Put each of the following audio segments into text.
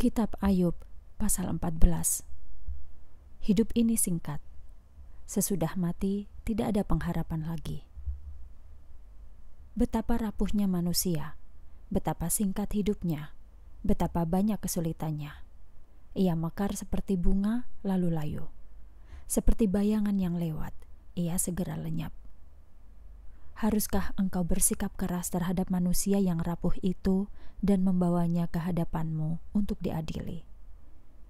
Kitab Ayub pasal 14 Hidup ini singkat. Sesudah mati tidak ada pengharapan lagi. Betapa rapuhnya manusia, betapa singkat hidupnya, betapa banyak kesulitannya. Ia mekar seperti bunga lalu layu. Seperti bayangan yang lewat, ia segera lenyap. Haruskah engkau bersikap keras terhadap manusia yang rapuh itu dan membawanya ke hadapanmu untuk diadili?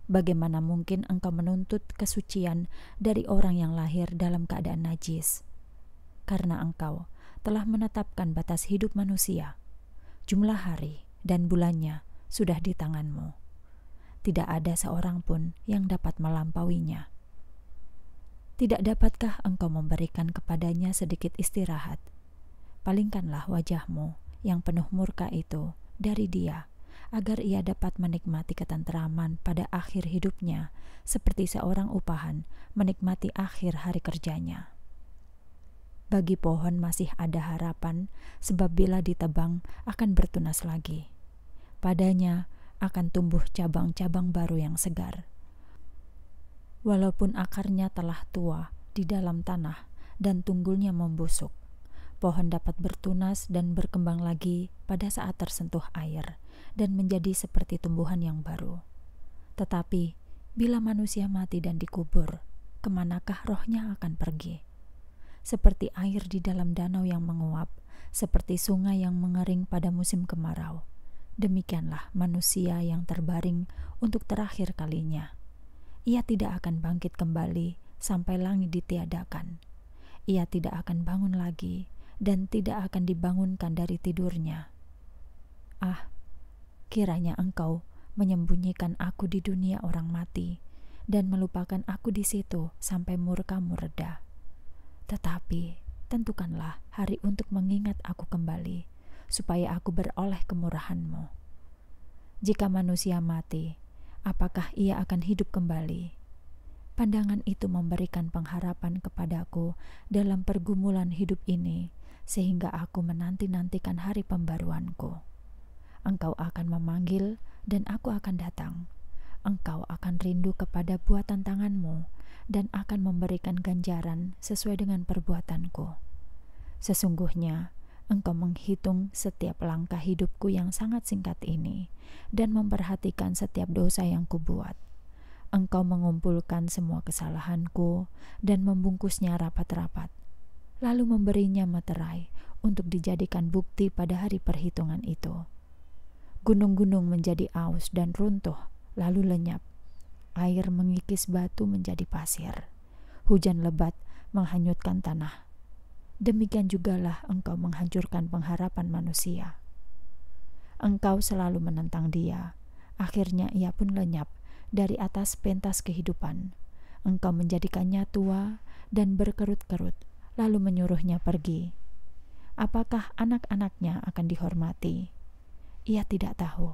Bagaimana mungkin engkau menuntut kesucian dari orang yang lahir dalam keadaan najis? Karena engkau telah menetapkan batas hidup manusia, jumlah hari dan bulannya sudah di tanganmu. Tidak ada seorang pun yang dapat melampauinya. Tidak dapatkah engkau memberikan kepadanya sedikit istirahat palingkanlah wajahmu yang penuh murka itu dari dia, agar ia dapat menikmati ketenteraman pada akhir hidupnya, seperti seorang upahan menikmati akhir hari kerjanya. Bagi pohon masih ada harapan, sebab bila ditebang akan bertunas lagi. Padanya akan tumbuh cabang-cabang baru yang segar. Walaupun akarnya telah tua di dalam tanah dan tunggulnya membusuk, pohon dapat bertunas dan berkembang lagi pada saat tersentuh air dan menjadi seperti tumbuhan yang baru. Tetapi, bila manusia mati dan dikubur, kemanakah rohnya akan pergi? Seperti air di dalam danau yang menguap, seperti sungai yang mengering pada musim kemarau. Demikianlah manusia yang terbaring untuk terakhir kalinya. Ia tidak akan bangkit kembali sampai langit ditiadakan. Ia tidak akan bangun lagi dan tidak akan dibangunkan dari tidurnya. Ah, kiranya engkau menyembunyikan aku di dunia orang mati dan melupakan aku di situ sampai murkamu reda. Tetapi tentukanlah hari untuk mengingat aku kembali, supaya aku beroleh kemurahanmu. Jika manusia mati, apakah ia akan hidup kembali? Pandangan itu memberikan pengharapan kepadaku dalam pergumulan hidup ini, sehingga aku menanti-nantikan hari pembaruanku. Engkau akan memanggil, dan aku akan datang. Engkau akan rindu kepada buatan tanganmu, dan akan memberikan ganjaran sesuai dengan perbuatanku. Sesungguhnya, engkau menghitung setiap langkah hidupku yang sangat singkat ini, dan memperhatikan setiap dosa yang kubuat. Engkau mengumpulkan semua kesalahanku dan membungkusnya rapat-rapat lalu memberinya materai untuk dijadikan bukti pada hari perhitungan itu. Gunung-gunung menjadi aus dan runtuh, lalu lenyap. Air mengikis batu menjadi pasir. Hujan lebat menghanyutkan tanah. Demikian jugalah engkau menghancurkan pengharapan manusia. Engkau selalu menentang dia. Akhirnya ia pun lenyap dari atas pentas kehidupan. Engkau menjadikannya tua dan berkerut-kerut lalu menyuruhnya pergi. Apakah anak-anaknya akan dihormati? Ia tidak tahu.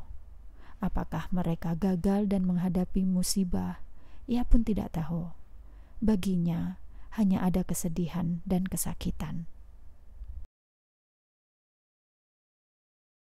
Apakah mereka gagal dan menghadapi musibah? Ia pun tidak tahu. Baginya hanya ada kesedihan dan kesakitan.